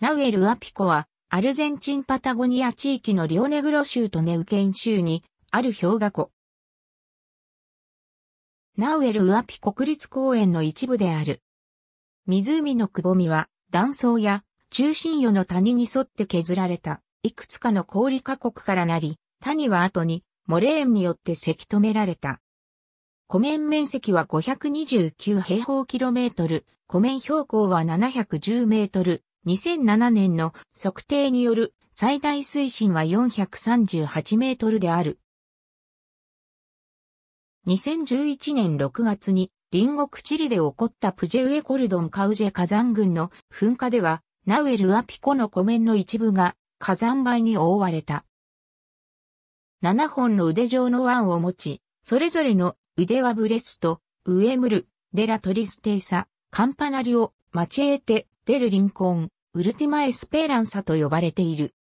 ナウエル・アピコは、アルゼンチン・パタゴニア地域のリオネグロ州とネウケン州に、ある氷河湖。ナウエル・アピ国立公園の一部である。湖のくぼみは、断層や中心与の谷に沿って削られた、いくつかの氷河国からなり、谷は後に、モレーンによってせき止められた。湖面面積は529平方キロメートル、湖面標高は710メートル、2007年の測定による最大水深は438メートルである。2011年6月に隣国チリで起こったプジェウエコルドンカウジェ火山群の噴火では、ナウエル・アピコの湖面の一部が火山灰に覆われた。7本の腕状の腕を持ち、それぞれの腕はブレスト、ウエムル、デラトリステイサ、カンパナリオ、マチエーテ、デルリンコーン、ウルティマ・エスペランサと呼ばれている。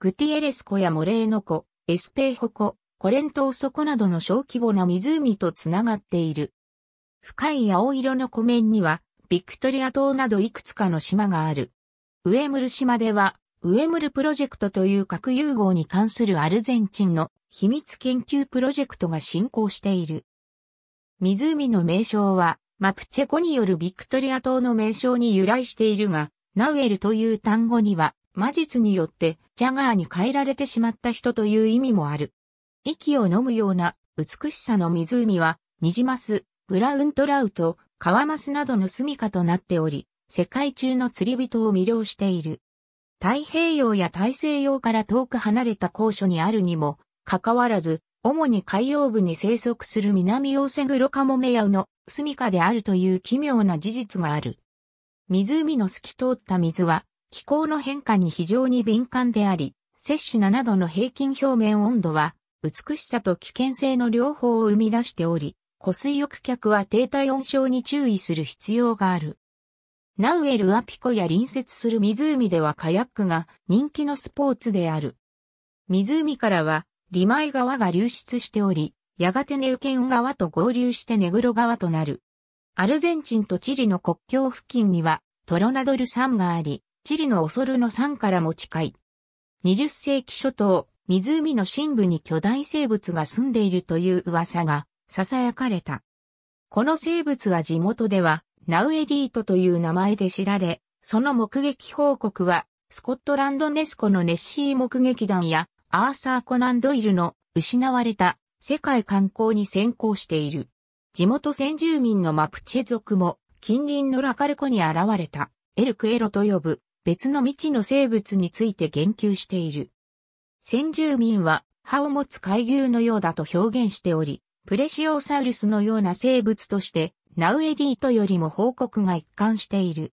グティエレス湖やモレーノ湖、エスペーホ湖、コレントウソ湖などの小規模な湖とつながっている。深い青色の湖面には、ビクトリア島などいくつかの島がある。ウエムル島では、ウエムルプロジェクトという核融合に関するアルゼンチンの秘密研究プロジェクトが進行している。湖の名称は、マプチェコによるビクトリア島の名称に由来しているが、ナウエルという単語には、魔術によってジャガーに変えられてしまった人という意味もある。息を飲むような美しさの湖は、ニジマス、ブラウントラウト、カワマスなどの住処となっており、世界中の釣り人を魅了している。太平洋や大西洋から遠く離れた高所にあるにも、かかわらず、主に海洋部に生息する南オセグロカモメヤウの住処であるという奇妙な事実がある。湖の透き通った水は、気候の変化に非常に敏感であり、摂取7度の平均表面温度は、美しさと危険性の両方を生み出しており、湖水浴客は低体温症に注意する必要がある。ナウエルアピコや隣接する湖ではカヤックが人気のスポーツである。湖からは、リマイ川が流出しており、やがてネウケン川と合流してネグロ川となる。アルゼンチンとチリの国境付近には、トロナドル山があり、チリのオソルの山からも近い。20世紀初頭、湖の深部に巨大生物が住んでいるという噂が囁かれた。この生物は地元ではナウエリートという名前で知られ、その目撃報告はスコットランドネスコのネッシー目撃団やアーサー・コナン・ドイルの失われた世界観光に先行している。地元先住民のマプチェ族も近隣のラカルコに現れたエルクエロと呼ぶ別の未知の生物について言及している。先住民は歯を持つ海牛のようだと表現しており、プレシオサウルスのような生物としてナウエディートよりも報告が一貫している。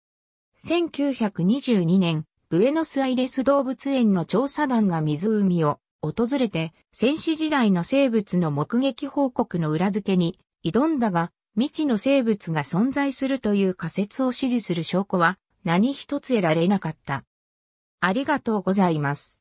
1922年、ブエノスアイレス動物園の調査団が湖を訪れて、先史時代の生物の目撃報告の裏付けに挑んだが、未知の生物が存在するという仮説を支持する証拠は何一つ得られなかった。ありがとうございます。